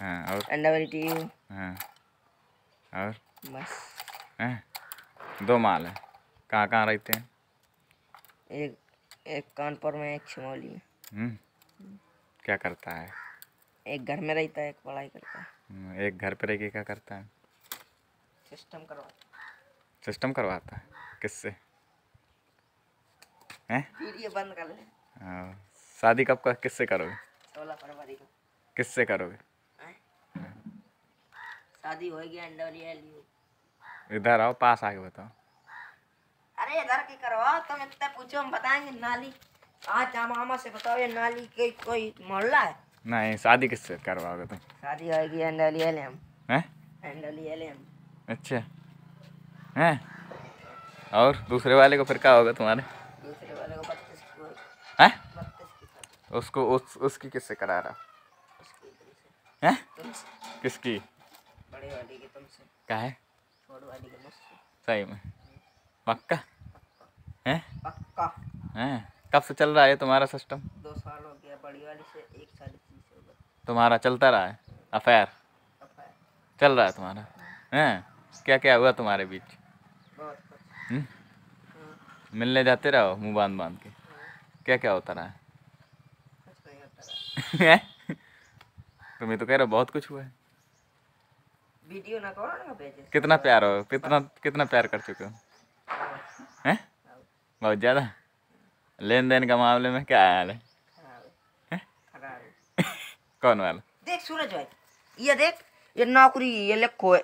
हाँ और अंडा वाली टी हाँ और बस हैं दो माल है कहाँ कहाँ रहते हैं एक एक कानपुर में एक शिमौली में हम्म क्या करता है एक घर में रहता है एक पढ़ाई करता है हम्म, एक घर पे रह के क्या करता है सिस्टम करवाता है सिस्टम करवाता है किससे हैं वीडियो बंद कर ले शादी कब का किससे करोगे सोलह फरवरी को किससे करोगे शादी हो गया अंडोलिया लियो इधर आओ पास आके बताओ अरे इधर की करवाओ तुम इतना पूछो हम बताएंगे नाली आज मामा से बताओ ये नाली के कोई मोहल्ला है नहीं शादी किससे करवाओगे तुम शादी हो गया अंडोलिया ले हम हैं अंडोलिया ले हम अच्छा हैं और दूसरे वाले को फिर क्या होगा तुम्हारे दूसरे वाले को बत्तीस की हैं उसको उस उसकी किससे करा रहा है किसकी बड़े वाली की तुमसे का है छोड़ वाली की मुझसे सही में पक्का है पक्का है कब से चल रहा है तुम्हारा सिस्टम दो साल हो गया बड़ी वाली से एक साल पीछे तुम्हारा चलता रहा है अफेयर चल रहा है तुम्हारा हैं क्या क्या हुआ तुम्हारे बीच हम्म? हाँ। मिलने जाते रहो मुंह बांध बांध के हाँ। क्या क्या होता रहा है तुम्हें तो कह रहे हो बहुत कुछ हुआ है वीडियो ना करो ना भेजे कितना प्यार हो कितना कितना प्यार कर चुके हो हाँ। हैं बहुत ज़्यादा लेन देन के मामले में क्या हाल है हाँ। कौन वाला देख सूरज भाई ये देख ये नौकरी ये लिखो